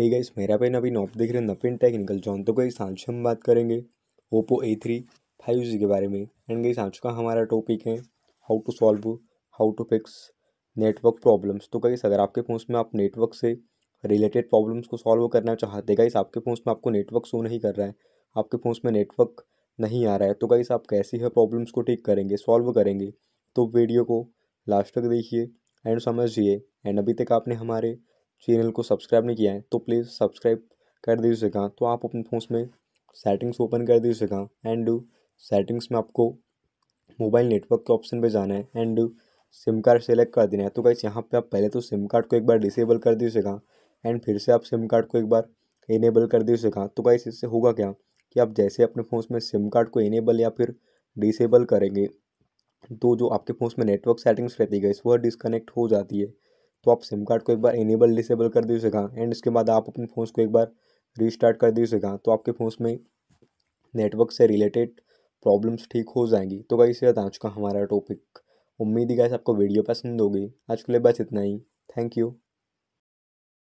हे guys मेरा pen अभी नॉप देख रहे हैं नवीन टेक्निकल जॉन तो साल से हम बात करेंगे Oppo A three five G के बारे में एंड गई साँच का हमारा टॉपिक है how to solve how to fix network problems तो गाइस अगर आपके फ़ोन में आप नेटवर्क से रिलेटेड प्रॉब्लम्स को सॉल्व करना चाहते गाइस आपके फ़ोन में आपको नेटवर्क शो नहीं कर रहा है आपके फ़ोन में नेटवर्क नहीं आ रहा है तो गाइस आप कैसी है प्रॉब्लम्स को ठीक करेंगे सॉल्व करेंगे तो वीडियो को लास्ट तक देखिए एंड समझिए एंड अभी तक आपने हमारे चैनल को सब्सक्राइब नहीं किया है तो प्लीज़ सब्सक्राइब कर दीजिए कहाँ तो आप अपने फ़ोन में सेटिंग्स ओपन कर दीजिए कहाँ एंड सेटिंग्स में आपको मोबाइल नेटवर्क के ऑप्शन पे जाना है एंड सिम कार्ड सेलेक्ट कर देना है तो कैसे यहाँ पे आप पहले तो सिम कार्ड को एक बार डिसेबल कर दीजिएगा एंड फिर से आप सिम कार्ड को एक बार इनेबल कर दीजिएगा तो कैसे इससे होगा क्या कि आप जैसे अपने फ़ोन में सिम कार्ड को इनेबल या फिर डिसेबल करेंगे तो जो आपके फ़ोन में नेटवर्क सेटिंग्स रहती है गाइस वह डिसकनेक्ट हो जाती है तो आप सिम कार्ड को एक बार इनेबल डिसेबल कर दीजिएगा हाँ, एंड इसके बाद आप अपने फ़ोन को एक बार रिस्टार्ट कर दीजिएगा हाँ, तो आपके फ़ोन में नेटवर्क से रिलेटेड प्रॉब्लम्स ठीक हो जाएंगी तो गाइस ये आज का हमारा टॉपिक उम्मीद ही गाइस आपको वीडियो पसंद होगी आज के लिए बस इतना ही थैंक यू